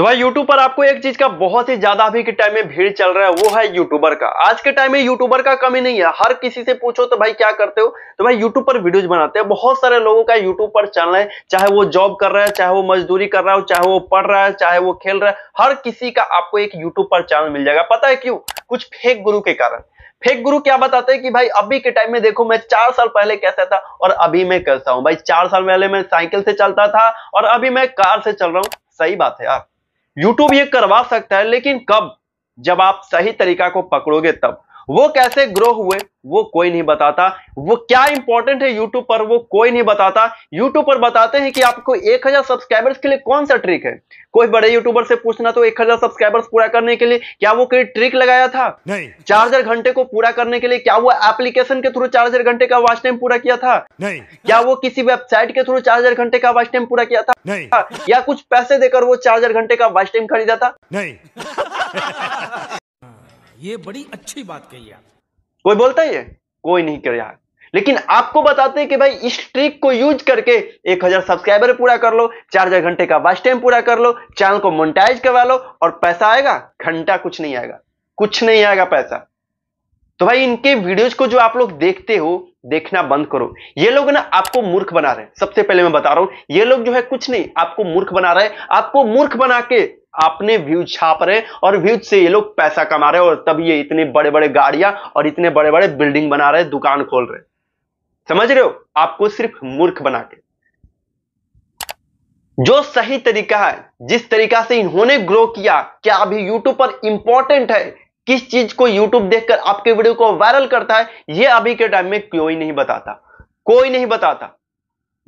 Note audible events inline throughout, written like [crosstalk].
तो भाई यूट्यूब पर आपको एक चीज का बहुत ही ज्यादा अभी के टाइम में भीड़ चल रहा है वो है यूट्यूबर का आज के टाइम में यूट्यूबर का कमी नहीं है हर किसी से पूछो तो भाई क्या करते हो तो भाई यूट्यूब पर वीडियोज बनाते हैं बहुत सारे लोगों का यूट्यूब पर चैनल है चाहे वो जॉब कर रहा है चाहे वो मजदूरी कर रहा हो चाहे वो पढ़ रहा है चाहे वो खेल रहा है हर किसी का आपको एक यूट्यूब पर चैनल मिल जाएगा पता है क्यों कुछ फेक गुरु के कारण फेक गुरु क्या बताते हैं कि भाई अभी के टाइम में देखो मैं चार साल पहले कैसा था और अभी मैं कैसा हूं भाई चार साल पहले मैं साइकिल से चलता था और अभी मैं कार से चल रहा हूं सही बात है यार यूट्यूब ये करवा सकता है लेकिन कब जब आप सही तरीका को पकड़ोगे तब वो कैसे ग्रो हुए वो कोई नहीं बताता वो क्या इंपॉर्टेंट है यूट्यूब पर वो कोई नहीं बताता यूट्यूब पर बताते हैं कि आपको 1000 सब्सक्राइबर्स के लिए कौन सा ट्रिक है कोई बड़े यूट्यूबर से पूछना तो 1000 सब्सक्राइबर्स पूरा करने के लिए क्या वो कोई ट्रिक लगाया था नहीं चार हजार घंटे को पूरा करने के लिए क्या वो एप्लीकेशन के थ्रू चार घंटे का वॉच टाइम पूरा किया था नहीं क्या वो किसी वेबसाइट के थ्रू चार घंटे का वॉच टाइम पूरा किया था नहीं या कुछ पैसे देकर वो चार घंटे का वॉच टाइम खरीदा था नहीं [laughs] ये बड़ी अच्छी बात कही आप कोई बोलता है ये कोई नहीं कर यार लेकिन आपको बताते हैं कि भाई इस ट्रिक को यूज करके 1000 सब्सक्राइबर पूरा कर लो चार हजार घंटे का वाच टाइम पूरा कर लो चैनल को मोनिटाइज करवा लो और पैसा आएगा घंटा कुछ नहीं आएगा कुछ नहीं आएगा पैसा तो भाई इनके वीडियोज को जो आप लोग देखते हो देखना बंद करो ये लोग ना आपको मूर्ख बना रहे हैं सबसे पहले मैं बता रहा हूं ये लोग जो है कुछ नहीं आपको मूर्ख बना रहे हैं आपको मूर्ख बना के अपने व्यूज छाप रहे हैं और व्यूज से ये लोग पैसा कमा रहे हैं और तब ये इतने बड़े बड़े गाड़ियां और इतने बड़े बड़े बिल्डिंग बना रहे दुकान खोल रहे समझ रहे हो आपको सिर्फ मूर्ख बना के जो सही तरीका है जिस तरीका से इन्होंने ग्रो किया क्या अभी यूट्यूब पर इंपॉर्टेंट है किस चीज को यूट्यूब देखकर आपके वीडियो को वायरल करता है यह अभी के टाइम में कोई नहीं बताता कोई नहीं बताता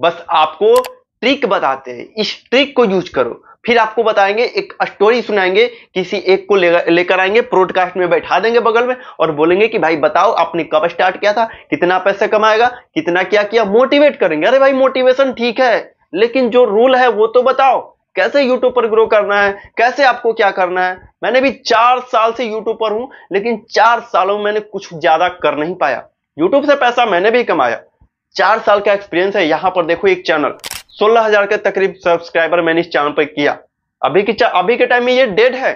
बस आपको ट्रिक बताते हैं इस ट्रिक को यूज करो फिर आपको बताएंगे एक स्टोरी सुनाएंगे किसी एक को लेकर आएंगे प्रोडकास्ट में बैठा देंगे बगल में और बोलेंगे कि भाई बताओ आपने कब स्टार्ट किया था कितना पैसा कमाएगा कितना क्या किया मोटिवेट करेंगे अरे भाई मोटिवेशन ठीक है लेकिन जो रूल है वो तो बताओ कैसे यूट्यूब पर ग्रो करना है कैसे आपको क्या करना है मैंने भी चार साल से यूट्यूब पर हूं लेकिन चार सालों में मैंने कुछ ज्यादा कर नहीं पाया यूट्यूब से पैसा मैंने भी कमाया चार साल का एक्सपीरियंस है यहां पर देखो एक चैनल सोलह हजार के तकरीब सब्सक्राइबर मैंने इस चैनल पर किया अभी की अभी के टाइम में ये डेड है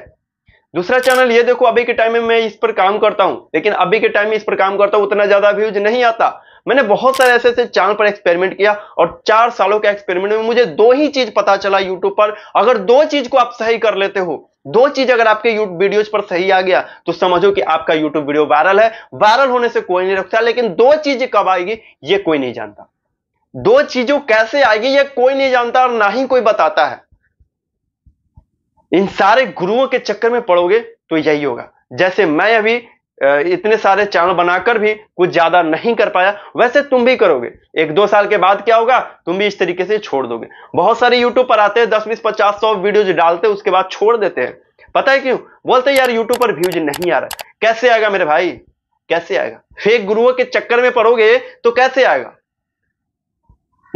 दूसरा चैनल ये देखो अभी के टाइम में मैं इस पर काम करता हूं लेकिन अभी के टाइम में इस पर काम करता हूं उतना ज्यादा व्यूज नहीं आता मैंने बहुत सारे ऐसे ऐसे चैनल पर एक्सपेरिमेंट किया और चार सालों के एक्सपेरिमेंट में मुझे दो ही चीज पता चला यूट्यूब पर अगर दो चीज को आप सही कर लेते हो दो चीज अगर आपके वीडियोज पर सही आ गया तो समझो कि आपका यूट्यूब वीडियो वायरल है वायरल होने से कोई नहीं रखता लेकिन दो चीज कब आएगी ये कोई नहीं जानता दो चीजों कैसे आएगी ये कोई नहीं जानता और ना ही कोई बताता है इन सारे गुरुओं के चक्कर में पड़ोगे तो यही होगा जैसे मैं अभी इतने सारे चैनल बनाकर भी कुछ ज्यादा नहीं कर पाया वैसे तुम भी करोगे एक दो साल के बाद क्या होगा तुम भी इस तरीके से छोड़ दोगे बहुत सारे यूट्यूब पर आते हैं दस बीस पचास सौ वीडियो डालते उसके बाद छोड़ देते हैं पता है क्यों बोलते यार यूट्यूब पर व्यूज नहीं आ रहा कैसे आएगा मेरे भाई कैसे आएगा फेक गुरुओं के चक्कर में पड़ोगे तो कैसे आएगा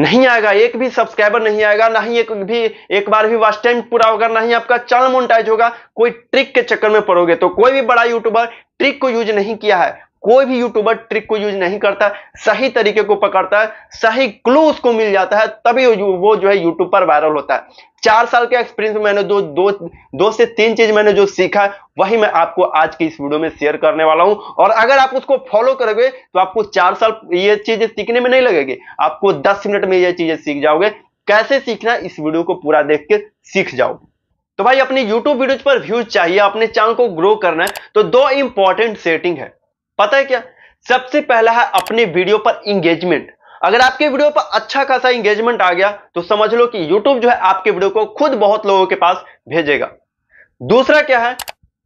नहीं आएगा एक भी सब्सक्राइबर नहीं आएगा ना ही एक भी एक बार भी वॉच टाइम पूरा होगा ना ही आपका चैनल मोनिटाइज होगा कोई ट्रिक के चक्कर में पड़ोगे तो कोई भी बड़ा यूट्यूबर ट्रिक को यूज नहीं किया है कोई भी यूट्यूबर ट्रिक को यूज नहीं करता सही तरीके को पकड़ता है सही क्लू उसको मिल जाता है तभी वो जो है यूट्यूब पर वायरल होता है चार साल के एक्सपीरियंस में मैंने दो दो दो से तीन चीज मैंने जो सीखा वही मैं आपको आज की इस वीडियो में शेयर करने वाला हूं और अगर आप उसको फॉलो करोगे तो आपको चार साल ये चीजें सीखने में नहीं लगेगी आपको दस मिनट में ये चीजें सीख जाओगे कैसे सीखना इस वीडियो को पूरा देख के सीख जाओगे तो भाई अपनी YouTube वीडियोज पर व्यूज चाहिए अपने चैनल को ग्रो करना है तो दो इंपॉर्टेंट सेटिंग है पता है क्या सबसे पहला है अपने वीडियो पर इंगेजमेंट अगर आपके वीडियो पर अच्छा खासा इंगेजमेंट आ गया तो समझ लो कि यूट्यूब जो है आपके वीडियो को खुद बहुत लोगों के पास भेजेगा दूसरा क्या है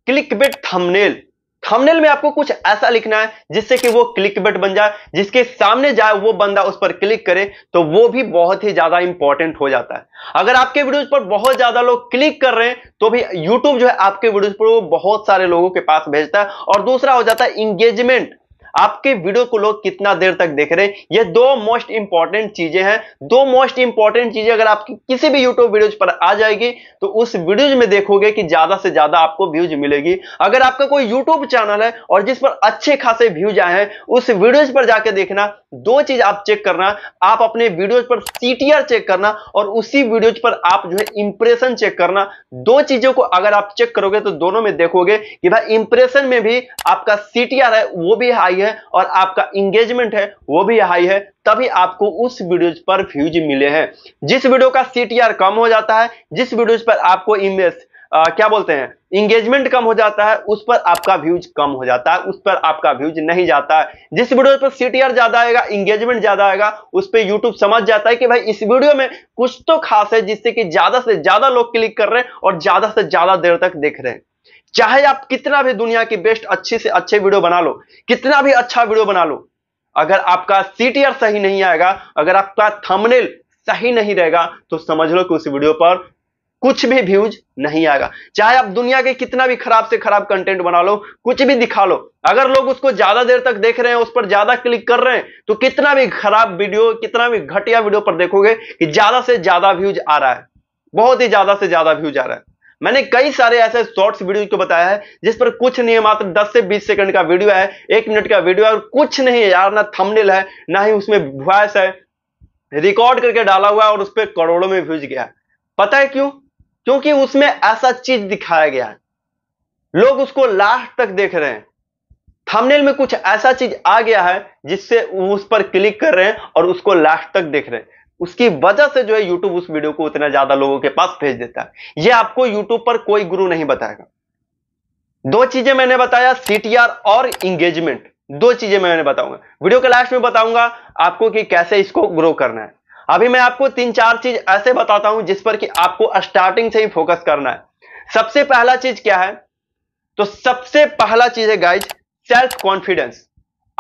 क्लिक बेट थमनेल थंबनेल में आपको कुछ ऐसा लिखना है जिससे कि वो क्लिक बेट बन जाए जिसके सामने जाए वो बंदा उस पर क्लिक करे तो वो भी बहुत ही ज्यादा इंपॉर्टेंट हो जाता है अगर आपके वीडियोज पर बहुत ज्यादा लोग क्लिक कर रहे हैं तो भी यूट्यूब जो है आपके वीडियोज पर वो बहुत सारे लोगों के पास भेजता है और दूसरा हो जाता है इंगेजमेंट आपके वीडियो को लोग कितना देर तक देख रहे हैं ये दो मोस्ट इंपॉर्टेंट चीजें हैं दो मोस्ट इंपॉर्टेंट चीजें अगर आपकी किसी भी यूट्यूब वीडियोज पर आ जाएगी तो उस वीडियोज में देखोगे कि ज्यादा से ज्यादा आपको व्यूज मिलेगी अगर आपका कोई यूट्यूब चैनल है और जिस पर अच्छे खासे व्यूज आए हैं उस वीडियोज पर जाके देखना दो चीज आप चेक करना आप अपने वीडियोज पर सीटीआर चेक करना और उसी वीडियोज पर आप जो है इंप्रेशन चेक करना दो चीजों को अगर आप चेक करोगे तो दोनों में देखोगे कि भाई इंप्रेशन में भी आपका सीटीआर है वो भी हाई है है और आपका इंगेजमेंट है वो भी हाई है तभी आपको उस वीडियोज पर व्यूज मिले हैं जिस वीडियो का सी कम हो जाता है जिस वीडियोज पर आपको इमेज आ, क्या बोलते हैं इंगेजमेंट कम हो जाता है उस पर आपका व्यूज कम हो जाता है उस पर आपका व्यूज नहीं जाता है जिस वीडियो पर सीटीआर ज्यादा आएगा इंगेजमेंट ज्यादा आएगा उस पर यूट्यूब समझ जाता है कि भाई इस वीडियो में कुछ तो खास है जिससे कि ज्यादा से ज्यादा लोग क्लिक कर रहे हैं और ज्यादा से ज्यादा देर तक देख रहे हैं चाहे आप कितना भी दुनिया की बेस्ट अच्छी से अच्छे वीडियो बना लो कितना भी अच्छा वीडियो बना लो अगर आपका सीटीआर सही नहीं आएगा अगर आपका थमनेल सही नहीं रहेगा तो समझ लो कि उस वीडियो पर कुछ भी व्यूज नहीं आएगा चाहे आप दुनिया के कितना भी खराब से खराब कंटेंट बना लो कुछ भी दिखा लो अगर लोग उसको ज्यादा देर तक देख रहे हैं उस पर ज्यादा क्लिक कर रहे हैं तो कितना भी खराब वीडियो कितना भी घटिया वीडियो पर देखोगे कि ज्यादा से ज्यादा व्यूज आ रहा है बहुत ही ज्यादा से ज्यादा व्यूज आ रहा है मैंने कई सारे ऐसे शॉर्ट्स वीडियो को बताया है जिस पर कुछ नहीं है मात्र 10 से 20 सेकंड का वीडियो है एक मिनट का वीडियो है और कुछ नहीं है यार ना थंबनेल है ना ही उसमें वॉयस है रिकॉर्ड करके डाला हुआ है और उस पर करोड़ों में व्यूज गया पता है क्यों क्योंकि उसमें ऐसा चीज दिखाया गया है लोग उसको लास्ट तक देख रहे हैं थमनेल में कुछ ऐसा चीज आ गया है जिससे उस पर क्लिक कर रहे हैं और उसको लास्ट तक देख रहे हैं उसकी वजह से जो है यूट्यूब उस वीडियो को उतना ज्यादा लोगों के पास भेज देता है यह आपको यूट्यूब पर कोई गुरु नहीं बताएगा दो चीजें मैंने बताया सीटीआर और इंगेजमेंट दो चीजें मैंने बताऊंगा वीडियो के लास्ट में बताऊंगा आपको कि कैसे इसको ग्रो करना है अभी मैं आपको तीन चार चीज ऐसे बताता हूं जिस पर कि आपको स्टार्टिंग से ही फोकस करना है सबसे पहला चीज क्या है तो सबसे पहला चीज है गाइज सेल्फ कॉन्फिडेंस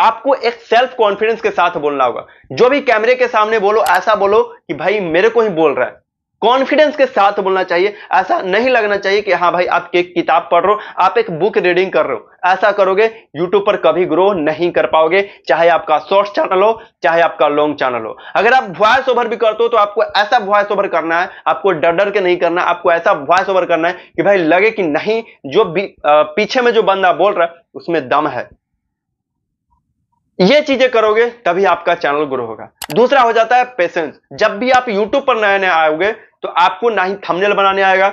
आपको एक सेल्फ कॉन्फिडेंस के साथ बोलना होगा जो भी कैमरे के सामने बोलो ऐसा बोलो कि भाई मेरे को ही बोल रहा है कॉन्फिडेंस के साथ बोलना चाहिए ऐसा नहीं लगना चाहिए कि हाँ भाई आप एक किताब पढ़ रहे हो आप एक बुक रीडिंग कर रहे हो ऐसा करोगे यूट्यूब पर कभी ग्रो नहीं कर पाओगे चाहे आपका शॉर्ट चैनल हो चाहे आपका लॉन्ग चैनल हो अगर आप वॉयस ओवर भी करते हो तो आपको ऐसा वॉयस ओवर करना है आपको डर डर के नहीं करना आपको ऐसा वॉयस ओवर करना है कि भाई लगे कि नहीं जो पीछे में जो बंदा बोल रहा है उसमें दम है ये चीजें करोगे तभी आपका चैनल ग्रो होगा दूसरा हो जाता है पेशेंस जब भी आप यूट्यूब पर नए नए आओगे तो आपको ना ही थंबनेल बनाने आएगा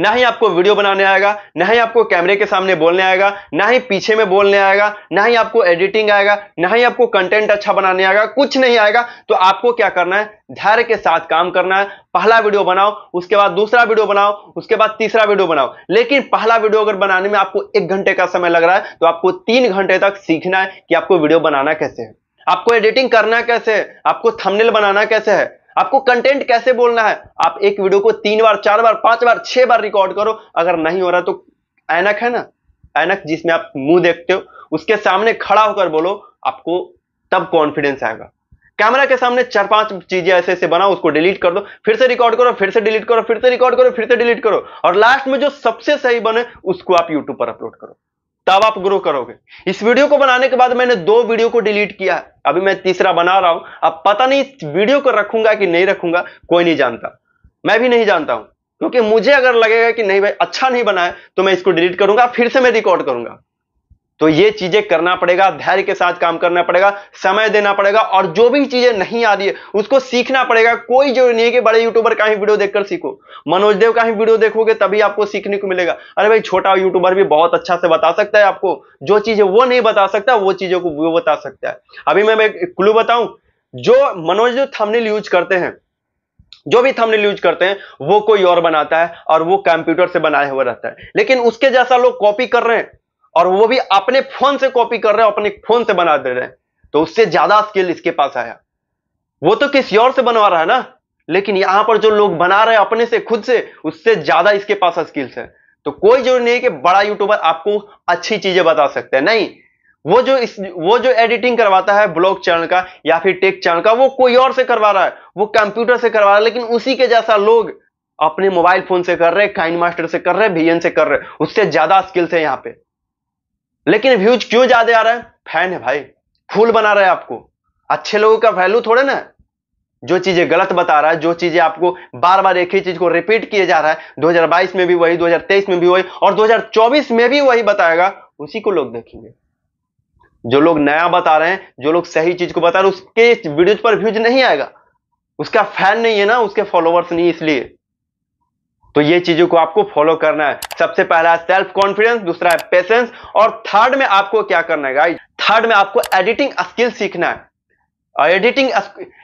ना ही आपको वीडियो बनाने आएगा ना ही आपको कैमरे के सामने बोलने आएगा ना ही पीछे में बोलने आएगा ना ही आपको एडिटिंग आएगा ना ही आपको कंटेंट अच्छा बनाने आएगा कुछ नहीं आएगा तो आपको क्या करना है धैर्य के साथ काम करना है पहला वीडियो बनाओ उसके बाद दूसरा वीडियो बनाओ उसके बाद तीसरा वीडियो बनाओ लेकिन पहला वीडियो अगर बनाने में आपको एक घंटे का समय लग रहा है तो आपको तीन घंटे तक सीखना है कि आपको वीडियो बनाना कैसे है आपको एडिटिंग करना कैसे है आपको थंबनेल बनाना कैसे है आपको कंटेंट कैसे बोलना है आप एक वीडियो को तीन बार चार बार पांच बार छह बार रिकॉर्ड करो अगर नहीं हो रहा तो ऐनक है ना ऐनक जिसमें आप मुंह देखते हो उसके सामने खड़ा होकर बोलो आपको तब कॉन्फिडेंस आएगा कैमरा के सामने चार पांच चीजें ऐसे ऐसे बनाओ उसको डिलीट कर दो फिर से रिकॉर्ड करो फिर से डिलीट करो फिर से रिकॉर्ड करो फिर से डिलीट करो और लास्ट में जो सबसे सही बने उसको आप यूट्यूब पर अपलोड करो तब आप ग्रो करोगे इस वीडियो को बनाने के बाद मैंने दो वीडियो को डिलीट किया है अभी मैं तीसरा बना रहा हूं अब पता नहीं वीडियो को रखूंगा कि नहीं रखूंगा कोई नहीं जानता मैं भी नहीं जानता हूं क्योंकि मुझे अगर लगेगा कि नहीं भाई अच्छा नहीं बनाया तो मैं इसको डिलीट करूंगा फिर से मैं रिकॉर्ड करूंगा तो ये चीजें करना पड़ेगा धैर्य के साथ काम करना पड़ेगा समय देना पड़ेगा और जो भी चीजें नहीं आ रही है उसको सीखना पड़ेगा कोई जरूरी नहीं है कि बड़े यूट्यूबर का ही वीडियो देखकर सीखो मनोज देव का ही वीडियो देखोगे तभी आपको सीखने को मिलेगा अरे भाई छोटा यूट्यूबर भी बहुत अच्छा से बता सकता है आपको जो चीजें वो नहीं बता सकता वो चीजों को वो बता सकता है अभी मैं एक क्लू बताऊं जो मनोज देव थमनिल यूज करते हैं जो भी थंबनेल यूज करते हैं वो कोई और बनाता है और वो कंप्यूटर से बनाया हुआ रहता है लेकिन उसके जैसा लोग कॉपी कर रहे हैं और वो भी अपने फोन से कॉपी कर रहे हैं अपने फोन से बना दे रहे हैं तो उससे ज्यादा स्किल इसके पास आया वो तो किसी और से बनवा रहा है ना लेकिन यहां पर जो लोग बना रहे हैं अपने से खुद से उससे ज्यादा इसके पास स्किल्स है तो कोई जरूरी नहीं है कि बड़ा यूट्यूबर आपको अच्छी चीजें बता सकते हैं नहीं वो जो इस वो जो एडिटिंग करवाता है ब्लॉग चैनल का या फिर टेक चैनल का वो कोई और से करवा रहा है वो कंप्यूटर से करवा रहा है लेकिन उसी के जैसा लोग अपने मोबाइल फोन से कर रहे हैं काइन मास्टर से कर रहे हैं भीएन से कर रहे हैं उससे ज्यादा स्किल्स है यहाँ पे लेकिन व्यूज क्यों ज्यादा आ रहा है फैन है भाई फूल बना रहा है आपको अच्छे लोगों का वैल्यू थोड़े ना जो चीजें गलत बता रहा है जो चीजें आपको बार बार एक ही चीज को रिपीट किए जा रहा है 2022 में भी वही 2023 में भी वही और 2024 में भी वही बताएगा उसी को लोग देखेंगे जो लोग नया बता रहे हैं जो लोग सही चीज को बता रहे हैं उसके वीडियोज पर व्यूज नहीं आएगा उसका फैन नहीं है ना उसके फॉलोअर्स नहीं इसलिए तो ये चीजों को आपको फॉलो करना है सबसे पहला है सेल्फ कॉन्फिडेंस दूसरा है पेशेंस और थर्ड में आपको क्या करना है गाइस थर्ड में आपको एडिटिंग स्किल सीखना है एडिटिंग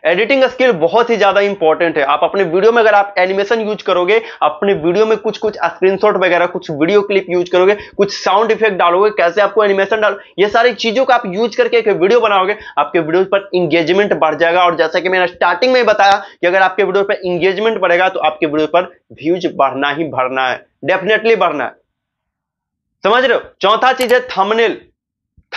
एडिटिंग स्किल बहुत ही ज्यादा इंपॉर्टेंट है आप अपने वीडियो में अगर आप एनिमेशन यूज करोगे अपने वीडियो में कुछ कुछ स्क्रीनशॉट वगैरह कुछ वीडियो क्लिप यूज करोगे कुछ साउंड इफेक्ट डालोगे कैसे आपको एनिमेशन डालो ये सारी चीजों का आप यूज करके एक वीडियो बनाओगे आपके वीडियो पर इंगेजमेंट बढ़ जाएगा और जैसा कि मैंने स्टार्टिंग में बताया कि अगर आपके वीडियो पर इंगेजमेंट बढ़ेगा तो आपके वीडियो पर व्यूज बढ़ना ही बढ़ना है डेफिनेटली बढ़ना है समझ रहे हो चौथा चीज है थमनेल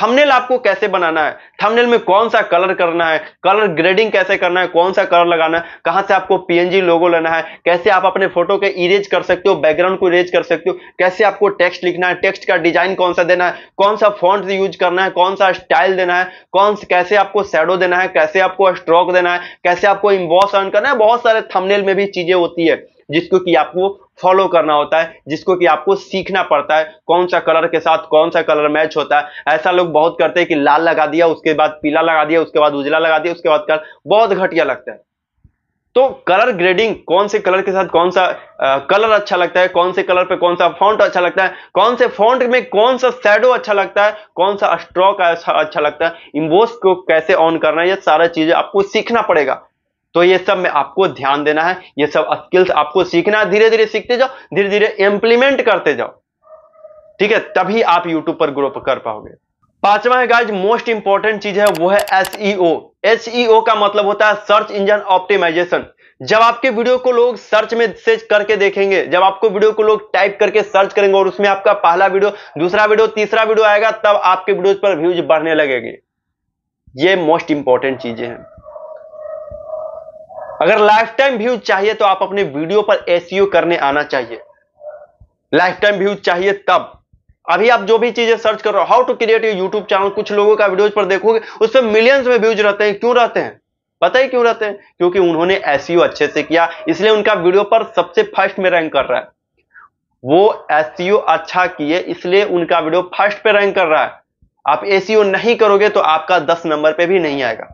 थंबनेल आपको कैसे बनाना है थंबनेल में कौन सा कलर करना है कलर ग्रेडिंग कैसे करना है कौन सा कलर लगाना है कहां से आपको पीएनजी लोगो लेना है कैसे आप अपने फोटो के इरेज कर सकते हो बैकग्राउंड को इरेज कर सकते हो कैसे आपको टेक्स्ट लिखना है टेक्स्ट का डिजाइन कौन सा देना है कौन सा फॉन्ट यूज करना है कौन सा स्टाइल देना है कौन कैसे आपको शेडो देना है कैसे आपको स्ट्रोक देना है कैसे आपको इम्बॉस अर्न करना है बहुत सारे थमनेल में भी चीजें होती है जिसको कि आपको फॉलो करना होता है जिसको कि आपको सीखना पड़ता है कौन सा कलर के साथ कौन सा कलर मैच होता है ऐसा लोग बहुत करते हैं कि लाल लगा दिया उसके बाद पीला लगा दिया उसके बाद उजला लगा दिया उसके बाद कलर बहुत घटिया लगता है तो कलर ग्रेडिंग कौन से कलर के साथ कौन सा आ, कलर अच्छा लगता है कौन से कलर पे कौन सा फॉन्ट अच्छा लगता है कौन से फॉन्ट में कौन सा शेडो अच्छा लगता है कौन सा स्ट्रोक अच्छा, अच्छा लगता है इम्बोस को कैसे ऑन करना है ये सारा चीजें आपको सीखना पड़ेगा तो ये सब में आपको ध्यान देना है ये सब स्किल्स आपको सीखना है धीरे धीरे सीखते जाओ धीरे धीरे इंप्लीमेंट करते जाओ ठीक है तभी आप यूट्यूब पर ग्रो कर पाओगे पांचवा है गाइज मोस्ट इंपॉर्टेंट चीज है वो है एसईओ e SEO का मतलब होता है सर्च इंजन ऑप्टिमाइजेशन जब आपके वीडियो को लोग सर्च में से करके देखेंगे जब आपको वीडियो को लोग टाइप करके सर्च करेंगे और उसमें आपका पहला वीडियो दूसरा वीडियो तीसरा वीडियो आएगा तब आपके वीडियो पर व्यूज बढ़ने लगेंगे ये मोस्ट इंपॉर्टेंट चीजें हैं अगर लाइफ टाइम व्यूज चाहिए तो आप अपने वीडियो पर एसईओ e करने आना चाहिए लाइफ टाइम व्यूज चाहिए तब अभी आप जो भी चीजें सर्च कर रहे हो how to create your YouTube channel कुछ लोगों का वीडियोज पर देखोगे उस पर मिलियंस में व्यूज रहते हैं क्यों रहते हैं पता ही क्यों रहते हैं क्योंकि उन्होंने एसईओ e अच्छे से किया इसलिए उनका वीडियो पर सबसे फर्स्ट में रैंक कर रहा है वो एसईओ e अच्छा किए इसलिए उनका वीडियो फर्स्ट पे रैंक कर रहा है आप एसईओ नहीं करोगे तो आपका दस नंबर पे भी नहीं आएगा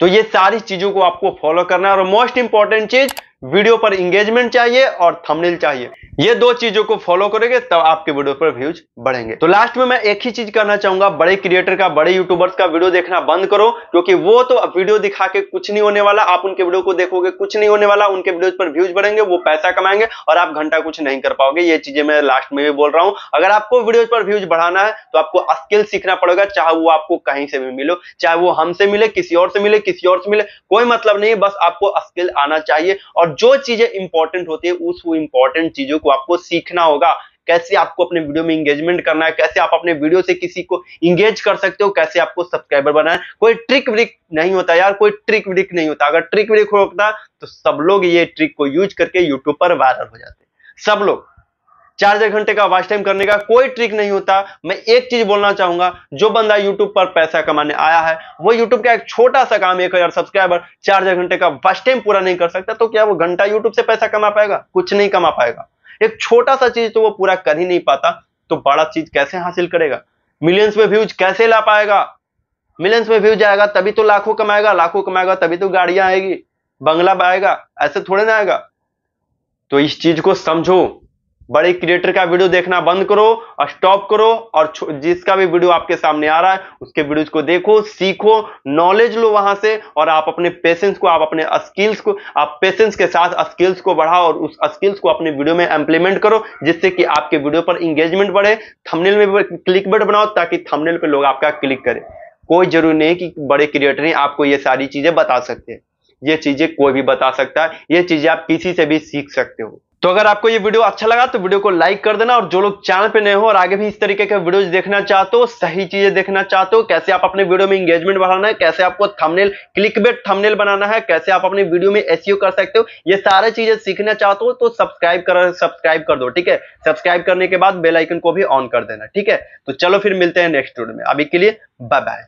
तो ये सारी चीजों को आपको फॉलो करना है और मोस्ट इंपॉर्टेंट चीज वीडियो पर इंगेजमेंट चाहिए और थंबनेल चाहिए ये दो चीजों को फॉलो करेंगे तब आपके वीडियो पर व्यूज बढ़ेंगे तो लास्ट में मैं एक ही चीज करना चाहूंगा बड़े क्रिएटर का बड़े यूट्यूबर्स का वीडियो देखना बंद करो क्योंकि वो तो वीडियो दिखा के कुछ नहीं होने वाला आप उनके वीडियो को देखोगे कुछ नहीं होने वाला उनके वीडियो पर व्यूज बढ़ेंगे वो पैसा कमाएंगे और आप घंटा कुछ नहीं कर पाओगे ये चीजें मैं लास्ट में भी बोल रहा हूँ अगर आपको वीडियो पर व्यूज बढ़ाना है तो आपको स्किल सीखना पड़ेगा चाहे वो आपको कहीं से भी मिलो चाहे वो हमसे मिले किसी और से मिले किसी और से मिले कोई मतलब नहीं बस आपको स्किल आना चाहिए और और जो चीजें इंपॉर्टेंट होती है उस वो इंपॉर्टेंट चीजों को आपको सीखना होगा कैसे आपको अपने वीडियो में इंगेजमेंट करना है कैसे आप अपने वीडियो से किसी को इंगेज कर सकते हो कैसे आपको सब्सक्राइबर बनाना है कोई ट्रिक व्रिक नहीं होता यार कोई ट्रिक व्रिक नहीं होता अगर ट्रिक व्रिक होता तो सब लोग ये ट्रिक को यूज करके यूट्यूब पर वायरल हो जाते सब लोग चार घंटे का वॉच टाइम करने का कोई ट्रिक नहीं होता मैं एक चीज बोलना चाहूंगा जो बंदा यूट्यूब पर पैसा कमाने आया है वो यूट्यूब का एक छोटा सा काम एक हजार सब्सक्राइबर चार हजार घंटे का वॉच टाइम पूरा नहीं कर सकता तो क्या वो घंटा यूट्यूब से पैसा कमा पाएगा कुछ नहीं कमा पाएगा एक छोटा सा चीज तो वो पूरा कर ही नहीं पाता तो बड़ा चीज कैसे हासिल करेगा मिलियंस में व्यूज कैसे ला पाएगा मिलियंस में व्यूज आएगा तभी तो लाखों कमाएगा लाखों कमाएगा तभी तो गाड़ियां आएगी बंगला आएगा ऐसे थोड़े ना आएगा तो इस चीज को समझो बड़े क्रिएटर का वीडियो देखना बंद करो और स्टॉप करो और जिसका भी वीडियो आपके सामने आ रहा है उसके वीडियोज को देखो सीखो नॉलेज लो वहां से और आप अपने पेशेंस को आप अपने स्किल्स को आप पेशेंस के साथ स्किल्स को बढ़ाओ और उस स्किल्स को अपने वीडियो में इंप्लीमेंट करो जिससे कि आपके वीडियो पर इंगेजमेंट बढ़े थमनेल में क्लिक बेट बनाओ ताकि थमनेल पर लोग आपका क्लिक करें कोई जरूरी नहीं कि बड़े क्रिएटर ही आपको ये सारी चीजें बता सकते हैं ये चीजें कोई भी बता सकता है ये चीजें आप किसी से भी सीख सकते हो तो अगर आपको ये वीडियो अच्छा लगा तो वीडियो को लाइक कर देना और जो लोग चैनल पे नए हो और आगे भी इस तरीके के वीडियोज देखना चाहते हो सही चीजें देखना चाहते हो कैसे आप अपने वीडियो में इंगेजमेंट बढ़ाना है कैसे आपको थंबनेल क्लिक बेट थंबनेल बनाना है कैसे आप अपने वीडियो में एसईओ e कर सकते हो ये सारे चीजें सीखना चाहते हो तो सब्सक्राइब कर सब्सक्राइब कर दो ठीक है सब्सक्राइब करने के बाद बेलाइकन को भी ऑन कर देना ठीक है तो चलो फिर मिलते हैं नेक्स्ट वीडियो में अभी के लिए बाय बाय